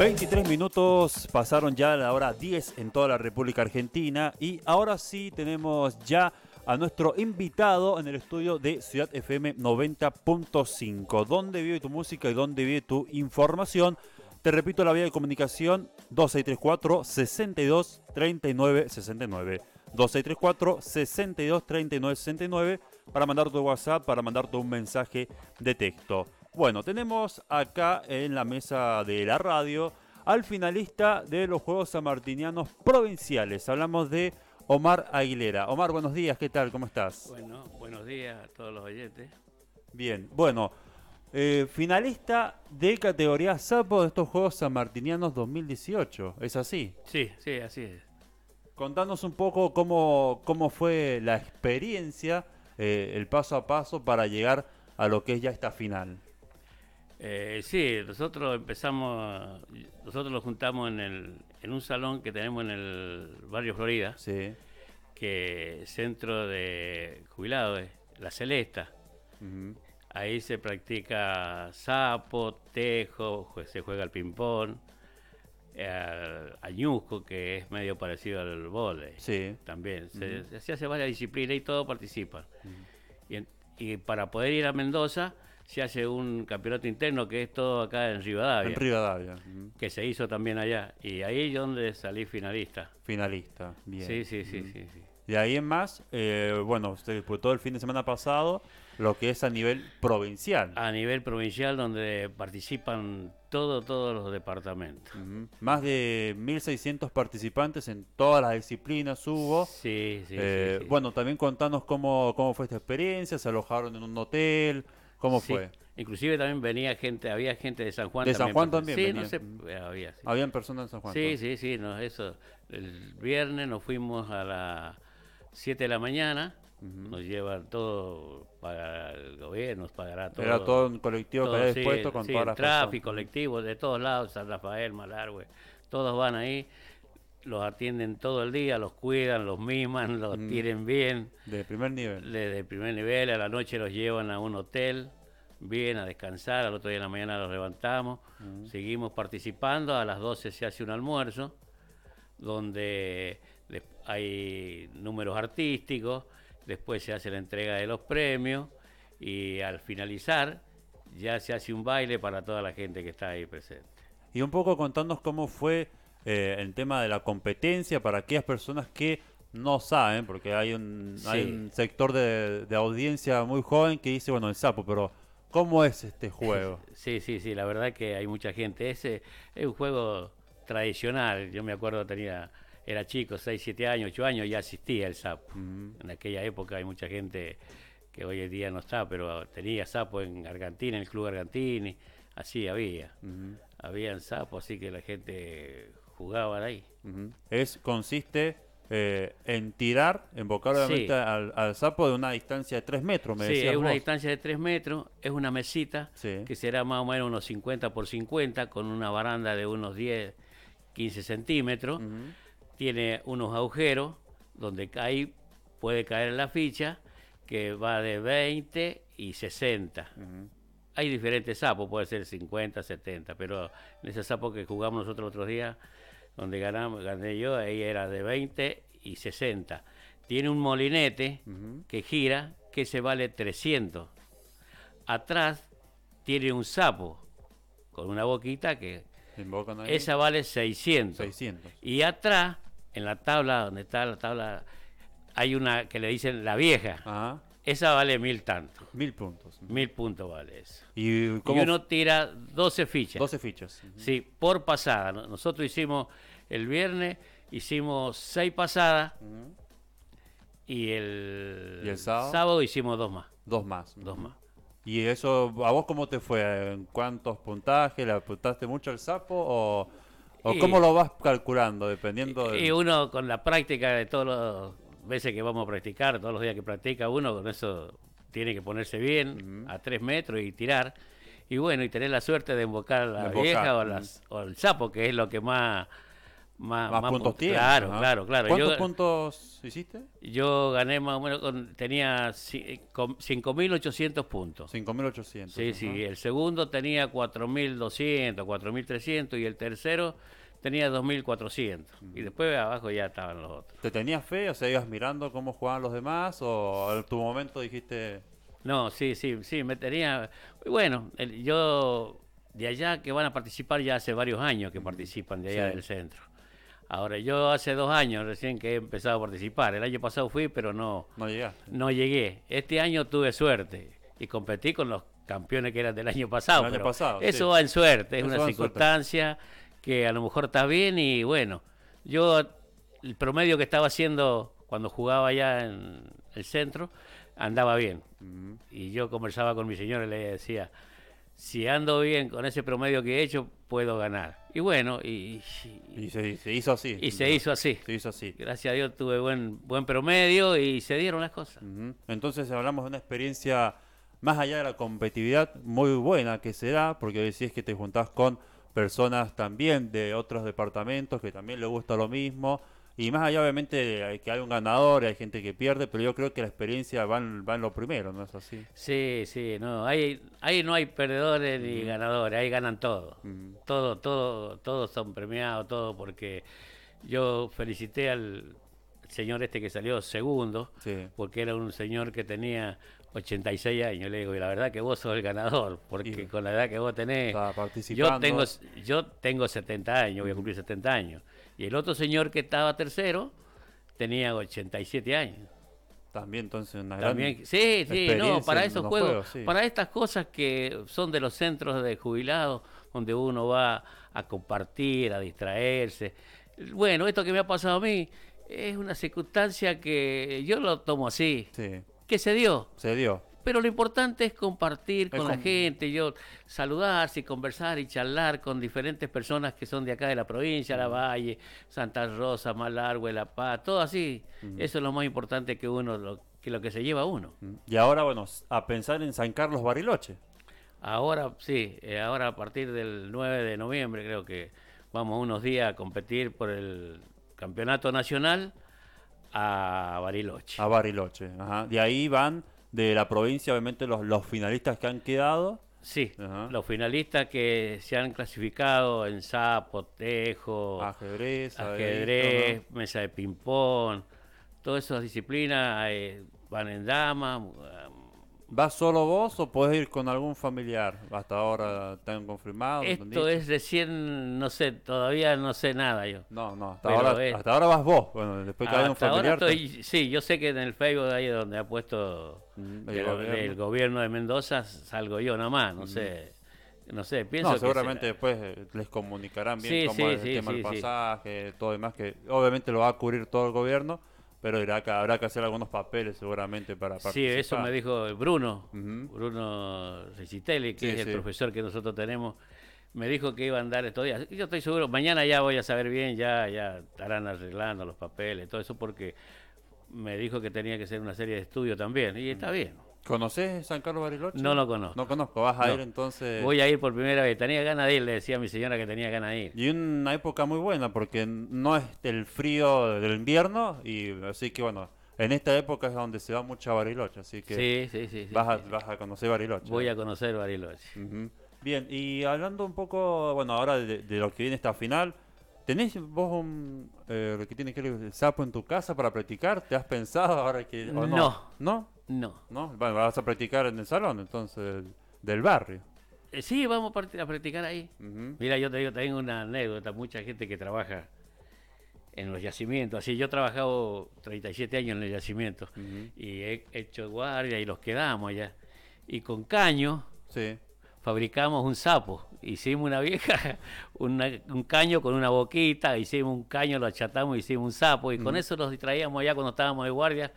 23 minutos pasaron ya a la hora 10 en toda la República Argentina y ahora sí tenemos ya a nuestro invitado en el estudio de Ciudad FM 90.5. ¿Dónde vive tu música y dónde vive tu información? Te repito la vía de comunicación 2634 623969 2634 623969 para mandarte tu WhatsApp, para mandarte un mensaje de texto. Bueno, tenemos acá en la mesa de la radio al finalista de los Juegos Samartinianos Provinciales. Hablamos de Omar Aguilera. Omar, buenos días, ¿qué tal? ¿Cómo estás? Bueno, buenos días a todos los oyentes. Bien, bueno, eh, finalista de categoría sapo de estos Juegos Samartinianos 2018, ¿es así? Sí, sí, así es. Contanos un poco cómo, cómo fue la experiencia, eh, el paso a paso para llegar a lo que es ya esta final. Eh, sí, nosotros empezamos, nosotros lo juntamos en, el, en un salón que tenemos en el barrio Florida, sí. que centro de jubilados, eh, La Celesta. Ahí se practica sapo, tejo, se juega al ping-pong, eh, al añusco, que es medio parecido al vóley. Sí. También. se, hace varias disciplinas y todos participan. y para poder ir a Mendoza se hace un campeonato interno que es todo acá en Rivadavia. En Rivadavia. Que se hizo también allá. Y ahí es donde salí finalista. Finalista, bien. Sí, sí, sí, sí, sí, ahí en más, eh, bueno, se disputó el fin de semana pasado lo que es a nivel provincial. A nivel provincial donde participan todo, todos los departamentos. Más de 1.600 participantes en todas las disciplinas hubo. Sí, sí, eh, sí, Bueno, también contanos cómo, cómo fue esta experiencia, se alojaron en un hotel. ¿Cómo fue? Inclusive también venía gente, había gente de San Juan. ¿De San Juan también? Sí, no sé, había. Habían personas en San Juan. Sí, sí, sí, no, eso. El viernes nos fuimos a las 7 de la mañana, nos llevan todo, para el gobierno, nos pagará todo. Era todo un colectivo que había dispuesto con sí, tráfico, colectivo, de todos lados, San Rafael, Malargüe, todos van ahí los atienden todo el día, los cuidan, los miman, los mm. tienen bien. Desde primer nivel. Desde el primer nivel, a la noche los llevan a un hotel, bien a descansar, al otro día en la mañana los levantamos, mm. seguimos participando, a las 12 se hace un almuerzo, donde hay números artísticos, después se hace la entrega de los premios y al finalizar ya se hace un baile para toda la gente que está ahí presente. Y un poco contándonos cómo fue eh, el tema de la competencia para aquellas personas que no saben, porque hay un, hay un sector de, audiencia muy joven que dice, bueno, el sapo, pero ¿cómo es este juego? Sí, sí, sí, la verdad que hay mucha gente. ese es un juego tradicional, yo me acuerdo tenía, era chico, 6, 7 años, 8 años, ya asistía al sapo. En aquella época hay mucha gente que hoy en día no está, pero tenía sapo en Argentina, en el Club Argentini, así había. Habían sapo así que la gente jugaba ahí. Es, consiste eh, en tirar, en obviamente al, sapo de una distancia de 3 metros, me Sí, es una distancia de 3 metros, es una mesita que será más o menos unos 50 por 50 con una baranda de unos 10, 15 centímetros. Tiene unos agujeros donde ahí puede caer la ficha que va de 20 y 60. Hay diferentes sapos, puede ser 50, 70, pero en ese sapo que jugamos nosotros otros días donde ganamos, gané yo, ahí era de 20 y 60. Tiene un molinete que gira, que se vale 300. Atrás tiene un sapo con una boquita que... Esa vale 600. Y atrás, en la tabla, donde está la tabla, hay una que le dicen la vieja. Esa vale mil tantos. Mil puntos. Mil puntos vale eso. ¿Y, uno tira 12 fichas. 12 fichas. Sí, por pasada. Nosotros hicimos el viernes hicimos seis pasadas y el, sábado? hicimos dos más. Dos más. Dos más. ¿Y eso, a vos cómo te fue? ¿En cuántos puntajes? ¿Le apuntaste mucho al sapo o, cómo lo vas calculando dependiendo? de... y uno con la práctica de todas las veces que vamos a practicar, todos los días que practica uno, con eso tiene que ponerse bien a tres metros y tirar. Y bueno, y tener la suerte de invocar a la vieja o, las, o al sapo, que es lo que más más, puntos Claro, claro, claro. ¿Cuántos puntos hiciste? Yo gané más o menos, con, tenía 5.800 eh, puntos. 5.800. Sí, sí. El segundo tenía 4.200, 4.300 y el tercero tenía 2.400. Y después abajo ya estaban los otros. ¿Te tenías fe? O seguías ibas mirando cómo jugaban los demás o en tu momento dijiste... No, sí, sí, sí, me tenía... Bueno, yo de allá que van a participar ya hace varios años que participan de allá del centro. Ahora, yo hace dos años recién que he empezado a participar. El año pasado fui, pero no, no, llegué. Este año tuve suerte y competí con los campeones que eran del año pasado. pasado eso va en suerte, es una circunstancia que a lo mejor está bien y bueno, yo el promedio que estaba haciendo cuando jugaba allá en el centro andaba bien. Y yo conversaba con mi señora y le decía, si ando bien con ese promedio que he hecho, puedo ganar. Y bueno, y, se, hizo así. Y se hizo así. Gracias a Dios tuve buen, buen promedio y se dieron las cosas. Entonces hablamos de una experiencia más allá de la competitividad muy buena que se da, porque decís que te juntás con personas también de otros departamentos que también les gusta lo mismo y más allá, obviamente, hay que hay un ganador, hay gente que pierde, pero yo creo que la experiencia va en, lo primero, ¿no es así? Sí, sí, no, hay, ahí no hay perdedores ni ganadores, ahí ganan todos. Todo, todos son premiados, todo, porque yo felicité al señor este que salió segundo, porque era un señor que tenía 86 años, le digo, y la verdad que vos sos el ganador, porque con la edad que vos tenés, yo tengo, yo tengo 70 años, voy a cumplir 70 años, y el otro señor que estaba tercero tenía 87 años. También entonces una gran Sí, sí, no, para esos juegos, para estas cosas que son de los centros de jubilados, donde uno va a compartir, a distraerse. Bueno, esto que me ha pasado a mí es una circunstancia que yo lo tomo así. Sí que se dio. Se dio. Pero lo importante es compartir con la gente, yo saludarse conversar y charlar con diferentes personas que son de acá de la provincia, La Valle, Santa Rosa, Malargue, La Paz, todo así. Eso es lo más importante que uno lo, que lo que se lleva uno. Y ahora, bueno, a pensar en San Carlos Bariloche. Ahora, sí, eh, ahora a partir del 9 de noviembre creo que vamos unos días a competir por el campeonato nacional a Bariloche. A Bariloche, ajá. De ahí van de la provincia, obviamente, los, los finalistas que han quedado. Sí, los finalistas que se han clasificado en sapo, ajedrez, ajedrez mesa de ping-pong, todas esas disciplinas eh, van en dama, ¿Vas solo vos o podés ir con algún familiar? Hasta ahora tengo confirmado Esto es recién, no sé, todavía no sé nada yo. No, no, hasta, ahora, hasta ahora vas vos. Bueno, después que hay un familiar. Sí, yo sé que en el Facebook de ahí donde ha puesto mm, el, gobierno. de Mendoza salgo yo nomás, no mm. sé. No sé, pienso no, seguramente después eh, les comunicarán bien cómo es el tema del pasaje, todo demás, que obviamente lo va a cubrir todo el gobierno pero habrá que hacer algunos papeles seguramente para participar. Sí, eso me dijo Bruno, Bruno Recitelli, que es el profesor que nosotros tenemos. Me dijo que iba a andar estos días. Yo estoy seguro, mañana ya voy a saber bien, ya, ya estarán arreglando los papeles, todo eso, porque me dijo que tenía que hacer una serie de estudios también. Y está bien, ¿Conoces San Carlos Bariloche? No lo conozco. No conozco, vas a ir entonces. Voy a ir por primera vez. Tenía ganas de ir, le decía a mi señora que tenía ganas de ir. Y una época muy buena porque no es el frío del invierno y así que bueno, en esta época es donde se va mucha Bariloche, así que sí, sí, sí, vas, a, conocer Bariloche. Voy ¿eh? a conocer Bariloche. Bien, y hablando un poco, bueno, ahora de, lo que viene esta final, ¿Tenés vos un, eh, lo que tiene que ver el sapo en tu casa para practicar? ¿Te has pensado ahora que.? no. no. ¿No? No. ¿No? Bueno, vas a practicar en el salón, entonces, del barrio. Eh, sí, vamos a practicar ahí. Mira, yo te digo también una anécdota, mucha gente que trabaja en los yacimientos. Así, yo he trabajado 37 años en los yacimientos y he hecho guardia y los quedamos allá. Y con caño sí. fabricamos un sapo. Hicimos una vieja, un caño con una boquita, hicimos un caño, lo achatamos, y hicimos un sapo y con eso los distraíamos allá cuando estábamos de guardia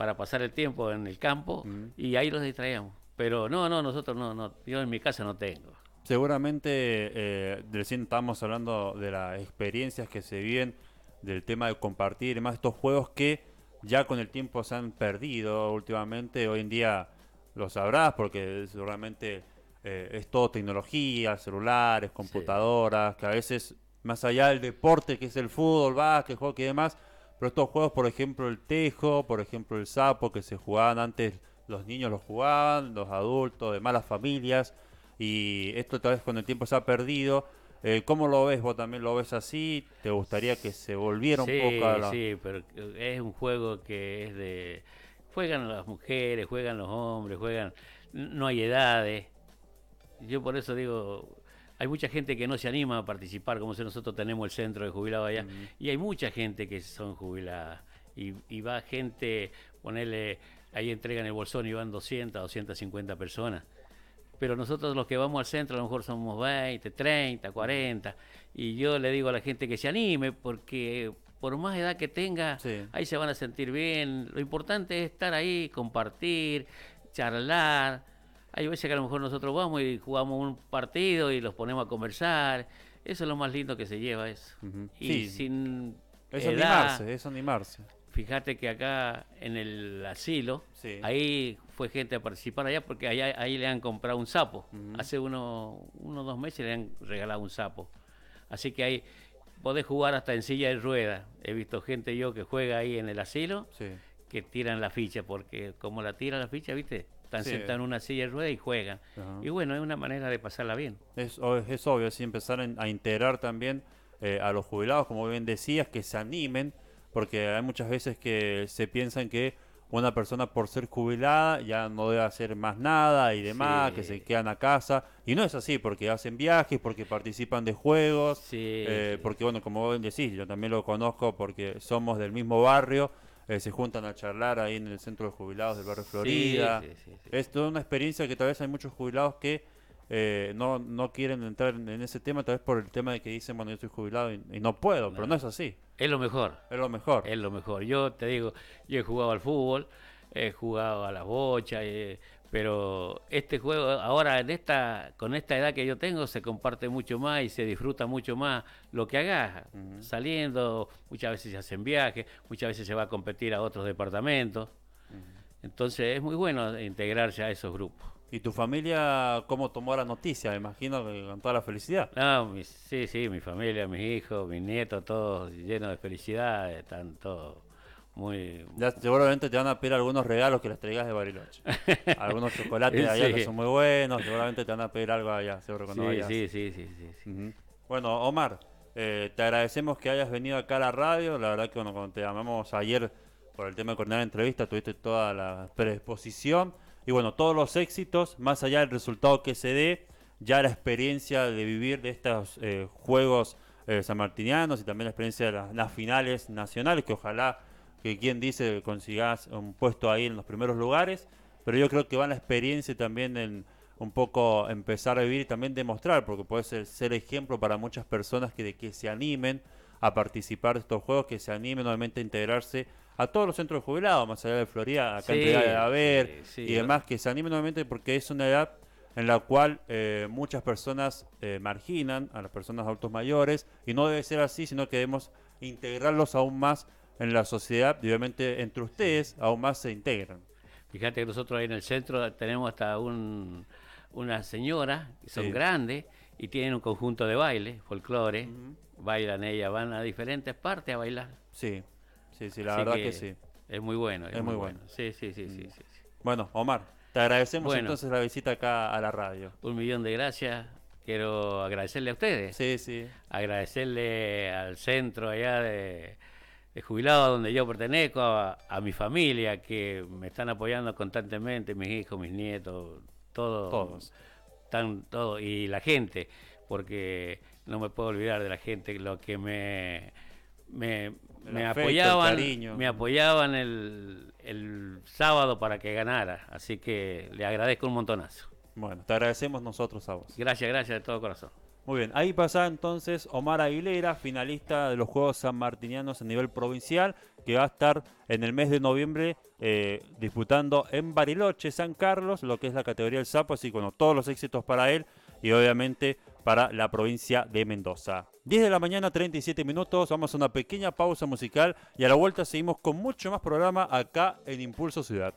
para pasar el tiempo en el campo y ahí los distraíamos. Pero no, no, nosotros no, no, yo en mi casa no tengo. Seguramente, eh, recién estamos hablando de las experiencias que se viven, del tema de compartir y más estos juegos que ya con el tiempo se han perdido últimamente. Hoy en día lo sabrás porque seguramente eh, es todo tecnología, celulares, computadoras, que a veces, más allá del deporte que es el fútbol, básquet, hockey y demás, pero estos juegos, por ejemplo, el tejo, por ejemplo, el sapo, que se jugaban antes, los niños los jugaban, los adultos, de malas familias, y esto tal vez con el tiempo se ha perdido. Eh, ¿Cómo lo ves? ¿Vos también lo ves así? ¿Te gustaría que se volviera un poco a la... Sí, pero es un juego que es de... Juegan las mujeres, juegan los hombres, juegan... No hay edades. Yo por eso digo, hay mucha gente que no se anima a participar, como si nosotros tenemos el centro de jubilados allá, y hay mucha gente que son jubiladas. Y, va gente, ponerle, ahí entregan el bolsón y van 200, 250 personas. Pero nosotros los que vamos al centro a lo mejor somos 20, 30, 40. Y yo le digo a la gente que se anime porque por más edad que tenga, ahí se van a sentir bien. Lo importante es estar ahí, compartir, charlar, hay veces que a lo mejor nosotros vamos y jugamos un partido y los ponemos a conversar. Eso es lo más lindo que se lleva eso. Y sin es animarse, es animarse. Fíjate que acá en el asilo, ahí fue gente a participar allá porque allá ahí le han comprado un sapo. Hace unos uno, dos meses le han regalado un sapo. Así que ahí podés jugar hasta en silla de ruedas. He visto gente yo que juega ahí en el asilo que tiran la ficha porque como la tira la ficha, ¿viste? están sentados en una silla de ruedas y juegan. Y bueno, es una manera de pasarla bien. Es, es obvio, si empezar a integrar también eh, a los jubilados, como bien decías, que se animen, porque hay muchas veces que se piensan que una persona por ser jubilada ya no debe hacer más nada y demás, que se quedan a casa. Y no es así, porque hacen viajes, porque participan de juegos, eh, porque bueno, como bien decís, yo también lo conozco porque somos del mismo barrio eh, se juntan a charlar ahí en el centro de jubilados del barrio Florida. es toda una experiencia que tal vez hay muchos jubilados que eh, no, no quieren entrar en, ese tema, tal vez por el tema de que dicen, bueno, yo estoy jubilado y, no puedo, pero no es así. Es lo mejor. Es lo mejor. Es lo mejor. Yo te digo, yo he jugado al fútbol, he jugado a la bocha, he pero este juego ahora en esta, con esta edad que yo tengo se comparte mucho más y se disfruta mucho más lo que hagas. Saliendo, muchas veces se hacen viajes, muchas veces se va a competir a otros departamentos. Entonces es muy bueno integrarse a esos grupos. ¿Y tu familia cómo tomó la noticia? Me imagino con toda la felicidad. sí, sí, mi familia, mis hijos, mis nietos, todos llenos de felicidad, están todos muy... seguramente te van a pedir algunos regalos que les traigas de Bariloche. algunos chocolates allá que son muy buenos, seguramente te van a pedir algo allá, seguro cuando vayas. Sí, sí, sí, sí. Bueno, Omar, eh, te agradecemos que hayas venido acá a la radio. La verdad que cuando te llamamos ayer por el tema de coordinar la entrevista, tuviste toda la predisposición. Y bueno, todos los éxitos, más allá del resultado que se dé, ya la experiencia de vivir de estos eh, juegos eh, sanmartinianos y también la experiencia de las finales nacionales, que ojalá que quien dice consigas un puesto ahí en los primeros lugares, pero yo creo que va la experiencia también en un poco empezar a vivir y también demostrar, porque puede ser, ser ejemplo para muchas personas que, de que se animen a participar de estos juegos, que se animen nuevamente a integrarse a todos los centros de jubilados, más allá de Florida, acá sí, de Haber y demás, que se animen nuevamente porque es una edad en la cual eh, muchas personas eh, marginan a las personas adultos mayores y no debe ser así, sino que debemos integrarlos aún más en la sociedad obviamente entre ustedes aún más se integran. Fíjate que nosotros ahí en el centro tenemos hasta un, una señora, que son grandes y tienen un conjunto de baile, folclore, bailan ellas, van a diferentes partes a bailar. Sí, sí, sí, la verdad que, sí. Es muy bueno, es, muy, bueno. Sí, mm. sí, sí, Bueno, Omar, te agradecemos entonces la visita acá a la radio. Un millón de gracias. Quiero agradecerle a ustedes. Sí, sí. Agradecerle al centro allá de, jubilado donde yo pertenezco, a, mi familia, que me están apoyando constantemente, mis hijos, mis nietos, todos. Todos. todo, y la gente, porque no me puedo olvidar de la gente, lo que me, me, me apoyaban, me apoyaban el, el sábado para que ganara. Así que le agradezco un montonazo. Bueno, te agradecemos nosotros a vos. Gracias, gracias de todo corazón. Muy bien, ahí pasa entonces Omar Aguilera, finalista de los Juegos Martinianos a nivel provincial, que va a estar en el mes de noviembre eh, disputando en Bariloche, San Carlos, lo que es la categoría del sapo, así con bueno, todos los éxitos para él y obviamente para la provincia de Mendoza. 10 de la mañana, 37 minutos, vamos a una pequeña pausa musical y a la vuelta seguimos con mucho más programa acá en Impulso Ciudad.